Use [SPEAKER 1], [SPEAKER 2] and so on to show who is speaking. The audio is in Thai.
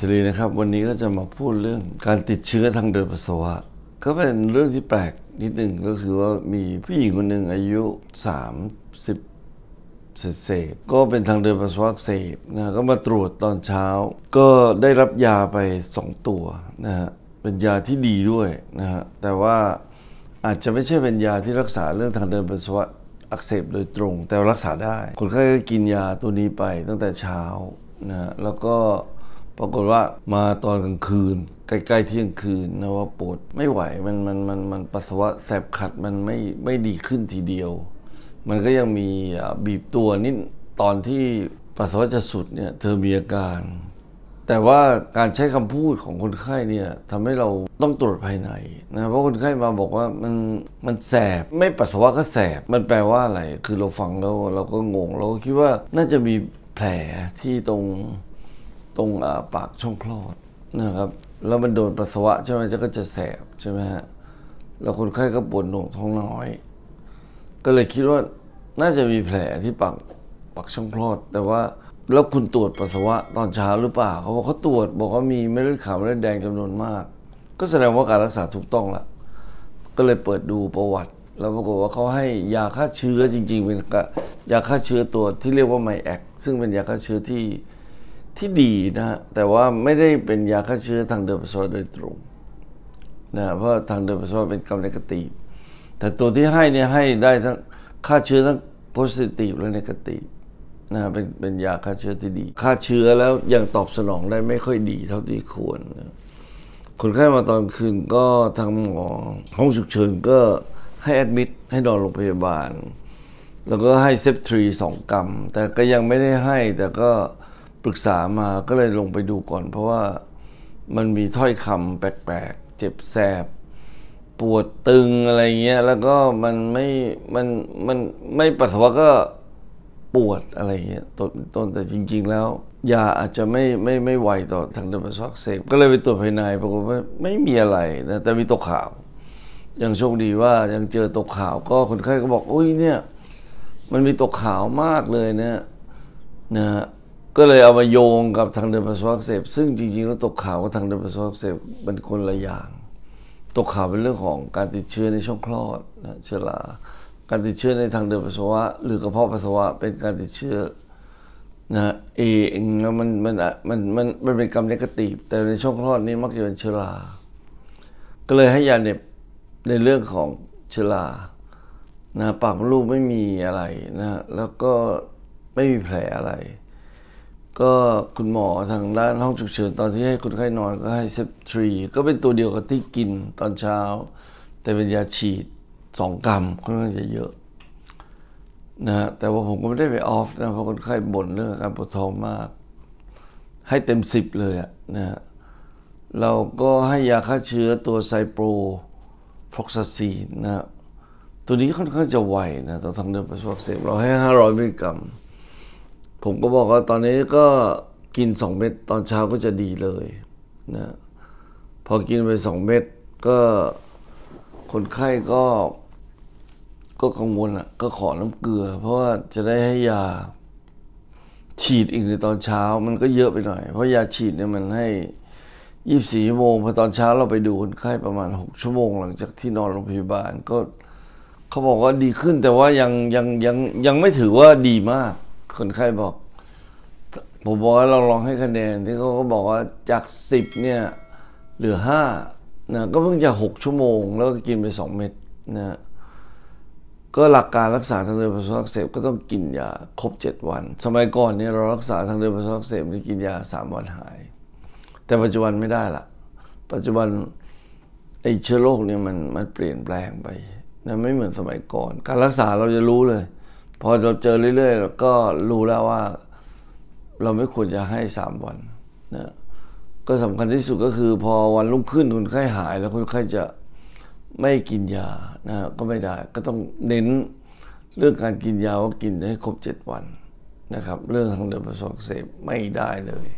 [SPEAKER 1] สรีนะครับวันนี้ก็จะมาพูดเรื่องการติดเชื้อทางเดินปัสสาวะ ก็เป็นเรื่องที่แปลกนิดหนึ่งก็คือว่ามีผู้หญิงคนหนึ่งอายุ30เสษก็เป็นทางเดินปัสสาวะเสพนะก็มาตรวจตอนเช้า ก็ได้รับยาไป 2 ตัวนะฮะเป็นยาที่ดีด้วยนะฮะแต่ว่าอาจจะไม่ใช่เป็นยาที่รักษาเรื่องทางเดินปัสสาวะอักเสบโดยตรง แต่รักษาได้ คนไข้ก็กินยาตัวนี้ไปตั้งแต่เช้านะแล้วก็ปรากฏว่ามาตอนกลางคืน ใกล้ๆเที่ยงคืนนะว่าปวดไม่ไหวมันมันมันมันปัสสาวะแสบขัดมันไม่ไม่ดีขึ้นทีเดียว มันก็ยังมีบีบตัวนิดตอนที่ปัสสาวะจะสุดเนี่ยเธอมีอาการ แต่ว่าการใช้คำพูดของคนไข้เนี่ยทำให้เราต้องตรวจภายในนะเพราะคนไข้มาบอกว่ามันมันแสบไม่ปัสสาวะก็แสบมันแปลว่าอะไรคือเราฟังแล้วเราก็งงเราก็คิดว่าน่าจะมีแผลที่ตรงตรงปากช่องคลอดนะครับแล้วมันโดนปัสสาวะใช่ไหมจะก็จะแสบใช่ไหมฮะแล้วคนไข้ก็ปวดหนวกท้องน้อย ก็เลยคิดว่าน่าจะมีแผลที่ปากปากช่องคลอดแต่ว่าแล้วคุณตรวจปัสสาวะตอนเช้าหรือเปล่าเขาบอกเขาตรวจบอกว่ามีเม็ดเลือดขาวเม็ดเลือดแดงจำนวนมาก ก็แสดงว่าการรักษาถูกต้องละก็เลยเปิดดูประวัติแล้วปรากฏว่าเขาให้ยาฆ่าเชื้อจริง ๆ เป็นยาฆ่าเชื้อตัวที่เรียกว่าไมแอคซึ่งเป็นยาฆ่าเชื้อที่ที่ดีนะฮะแต่ว่าไม่ได้เป็นยาฆ่าเชื้อทางเดินปัสสาวะโดยตรงนะเพราะทางเดินปัสสาวะเป็นกรรมเนกตีแต่ตัวที่ให้เนี่ยให้ได้ทั้งฆ่าเชื้อทั้งโพสิทีฟและในกตีนะเป็นเป็นยาฆ่าเชื้อที่ดีฆ่าเชื้อแล้วยังตอบสนองได้ไม่ค่อยดี เท่าที่ควรคนไข้มาตอนคืนก็ทางหมอห้องฉุกเฉินก็ให้แอดมิดให้นอนโรงพยาบาล แล้วก็ให้เซฟทรีสองกรัมแต่ก็ยังไม่ได้ให้ แต่ก็ปรึกษามาก็เลยลงไปดูก่อน เพราะว่ามันมีถ้อยคำแปลกๆ เจ็บแสบปวดตึงอะไรเงี้ยแล้วก็มันไม่มันมันไม่ปัสสาวะก็ปวดอะไรเงี้ยต้นต้นแต่จริงๆ แล้วยาอาจจะไม่ไม่ไม่ไหวต่อทางเดินปัสสาวะเสพก็เลยไปตรวจภายในปรากฏว่าไม่มีอะไรนะแต่มีตกขาวยังโชคดีว่ายังเจอตกขาวก็คนไข้ก็บอก อุ้ย เนี่ย มันมีตกขาวมากเลยนะนะก็เลยเอามาโยงกับทางเดินปัสสาวะเสพซึ่งจริง ๆแล้วตกข่าวว่าทางเดินปัสสาวะเสพมันคนละอย่าง ตกข่าวเป็นเรื่องของการติดเชื้อในช่องคลอดนะเชื้อรา การติดเชื้อในทางเดินปัสสาวะ หรือกระเพาะปัสสาวะเป็นการติดเชื้อนะเองมันมันมันมันมันเป็นกรรมนิกติบแต่ในช่องคลอดนี้มักจะเป็นเชื้อราก็เลยให้ยาเนบในเรื่องของเชื้อรานะปากลูกไม่มีอะไรนะแล้วก็ไม่มีแผลอะไรก็คุณหมอทางด้านห้องฉุกเฉินตอนที่ให้คนไข้นอนก็ให้เซปทรีก็เป็นตัวเดียวกับที่กินตอนเช้า แต่เป็นยาฉีดสองกรัมค่อนข้างจะเยอะนะฮะแต่ว่าผมก็ไม่ได้ไปออฟนะเพราะคนไข้บ่นเรื่องการปวดท้องมาก ให้เต็มสิบเลยนะฮะเราก็ให้ยาฆ่าเชื้อตัวไซโปรฟอกซาซีนนะตัวนี้ค่อนข้างจะไวนะต่อทางเดินปัสสาวะเสพเราให้ 500มิลลิกรัมผมก็บอกว่าตอนนี้ก็กินสองเม็ดตอนเช้าก็จะดีเลยนะพอกินไปสองเม็ดก็คนไข้ก็ก็กังวลอ่ะก็ขอน้ำเกลือ เพราะว่าจะได้ให้ยาฉีดอีกในตอนเช้ามันก็เยอะไปหน่อยเพราะยาฉีดเนี่ยมันให้ยี่สี่ชั่วโมงพอตอนเช้าเราไปดูคนไข้ประมาณหกชั่วโมงหลังจากที่นอนโรงพยาบาลก็เขาบอกว่าดีขึ้นแต่ว่ายังยังยังยังไม่ถือว่าดีมากคนไข้บอกผมบอกว่าเราลองให้คะแนนที่เขาก็บอกว่าจากสิบเนี่ยเหลือห้านะก็เพิ่งจะหกชั่วโมง แล้วก็กินไปสองเม็ดนะก็หลักการรักษาทางเดินปัสสาวะเสพก็ต้องกินยาครบเจ็ดวัน สมัยก่อนเนี่ยเรารักษาทางเดินปัสสาวะเสพนี่กินยาสามวันหาย แต่ปัจจุบันไม่ได้ละปัจจุบันไอเชื้อโรคเนี่ยมันมันเปลี่ยนแปลงไปนะไม่เหมือนสมัยก่อน การรักษาเราจะรู้เลยพอเราเจอเรื่อยๆก็รู้แล้วว่า เราไม่ควรจะให้สามวันนะก็สำคัญที่สุดก็คือพอวันรุ่งขึ้นคนไข้หาย แล้วคนไข้จะไม่กินยานะก็ไม่ได้ ก็ต้องเน้นเรื่องการกินยาว่ากินให้ครบเจ็ดวันนะครับ เรื่องทางเดินปัสสาวะเสพไม่ได้เลย